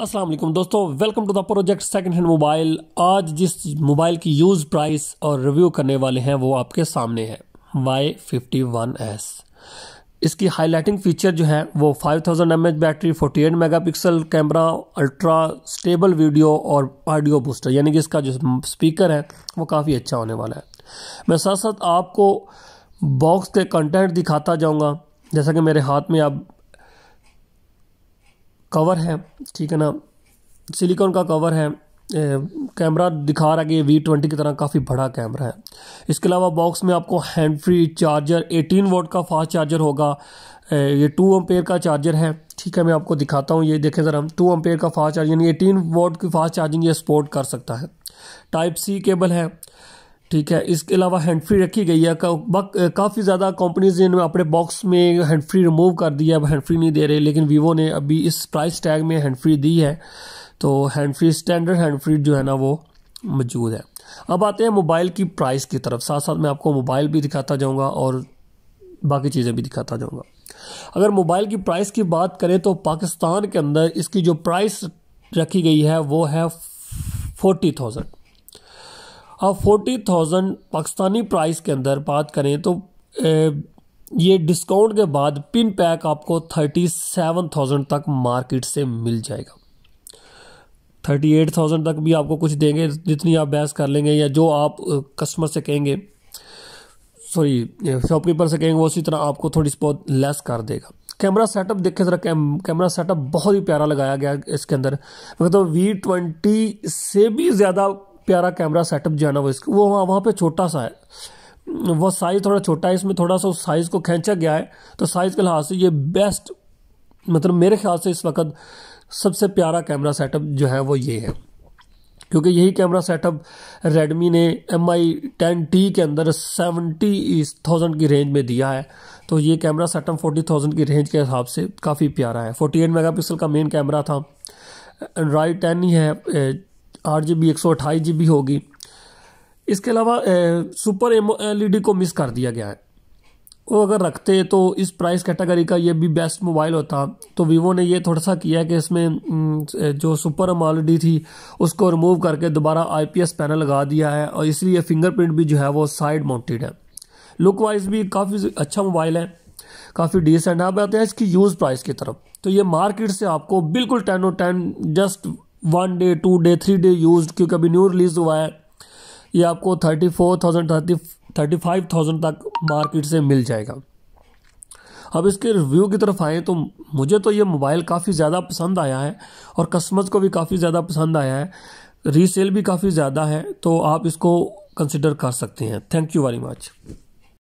असलम दोस्तों welcome to the project second hand mobile आज जिस मोबाइल की यूज़ प्राइस और रिव्यू करने वाले हैं वो आपके सामने है वाई फिफ्टी वन एस इसकी हाईलाइटिंग फीचर जो है वो 5000 thousand battery 48 megapixel camera ultra stable video और ऑडियो बूस्टर यानी कि इसका जो स्पीकर है वो काफ़ी अच्छा होने वाला है मैं साथ साथ आपको बॉक्स के कंटेंट दिखाता जाऊँगा जैसा कि मेरे हाथ में आप कवर है ठीक है ना सिलिकॉन का कवर है कैमरा दिखा रहा है कि ये वी ट्वेंटी की तरह काफ़ी बड़ा कैमरा है इसके अलावा बॉक्स में आपको हैंड फ्री चार्जर 18 वोट का फास्ट चार्जर होगा ये टू अम्पेयर का चार्जर है ठीक है मैं आपको दिखाता हूँ ये देखें ज़रा टू अम्पेयर का फास्ट चार्जर यानी एटीन वोट की फास्ट चार्जिंग ये सपोर्ट कर सकता है टाइप सी केबल है ठीक है इसके अलावा हैंड फ्री रखी गई है का, काफ़ी ज़्यादा कंपनीज ने अपने बॉक्स में हैंड फ्री रिमूव कर दिया अब हैंड फ्री नहीं दे रहे लेकिन वीवो ने अभी इस प्राइस टैग में हैंड फ्री दी है तो hand free standard hand free जो है ना वो मौजूद है अब आते हैं मोबाइल की प्राइस की तरफ साथ साथ मैं आपको मोबाइल भी दिखाता जाऊँगा और बाकी चीज़ें भी दिखाता जाऊँगा अगर मोबाइल की प्राइस की बात करें तो पाकिस्तान के अंदर इसकी जो प्राइस रखी गई है वो है फोर्टी थाउजेंड अब फोर्टी थाउजेंड पाकिस्तानी प्राइस के अंदर बात करें तो ये डिस्काउंट के बाद पिन पैक आपको थर्टी सेवन थाउजेंड तक मार्केट से मिल जाएगा थर्टी एट थाउजेंड तक भी आपको कुछ देंगे जितनी आप बहस कर लेंगे या जो आप कस्टमर से कहेंगे सॉरी शॉपकीपर से कहेंगे वो उसी तरह आपको थोड़ी सी बहुत लेस कर देगा कैमरा सेटअप देखे ज़रा कैम, कैमरा सेटअप बहुत ही प्यारा लगाया गया इसके अंदर मतलब वी ट्वेंटी से भी ज़्यादा प्यारा कैमरा सेटअप जो है ना वो इसका वो वहाँ वहाँ पर छोटा सा है वो साइज़ थोड़ा छोटा है इसमें थोड़ा सा उस साइज़ को खींचा गया है तो साइज़ के लिहाज से ये बेस्ट मतलब मेरे ख्याल से इस वक्त सबसे प्यारा कैमरा सेटअप जो है वो ये है क्योंकि यही कैमरा सेटअप रेडमी ने एम आई टेन टी के अंदर सेवेंटी थाउजेंड की रेंज में दिया है तो ये कैमरा सेटअप फोर्टी थाउजेंड की रेंज के हिसाब से काफ़ी प्यारा है फोर्टी एट मेगा पिक्सल का मेन कैमरा था एंड्राइड टेन ही है आठ जी बी एक सौ अट्ठाईस जी बी होगी इसके अलावा super M L E D को मिस कर दिया गया है वो अगर रखते तो इस प्राइस कैटेगरी का ये भी बेस्ट मोबाइल होता तो वीवो ने ये थोड़ा सा किया कि इसमें जो सुपर एम ई डी थी उसको रिमूव करके दोबारा आई पी एस पैनल लगा दिया है और इसलिए फिंगरप्रिंट भी जो है वो साइड माउंटेड है लुक वाइज भी काफ़ी अच्छा मोबाइल है काफ़ी डिसेंट अब आते हैं इसकी यूज़ प्राइस की तरफ तो ये मार्केट से आपको बिल्कुल टेन और ten just one day two day three day use क्योंकि अभी न्यू रिलीज़ हुआ है ये आपको thirty four thousand thirty thirty five thousand तक मार्केट से मिल जाएगा अब इसके रिव्यू की तरफ आए तो मुझे तो ये मोबाइल काफ़ी ज़्यादा पसंद आया है और कस्टमर्स को भी काफ़ी ज़्यादा पसंद आया है रीसेल भी काफ़ी ज़्यादा है तो आप इसको कंसिडर कर सकते हैं थैंक यू वेरी मच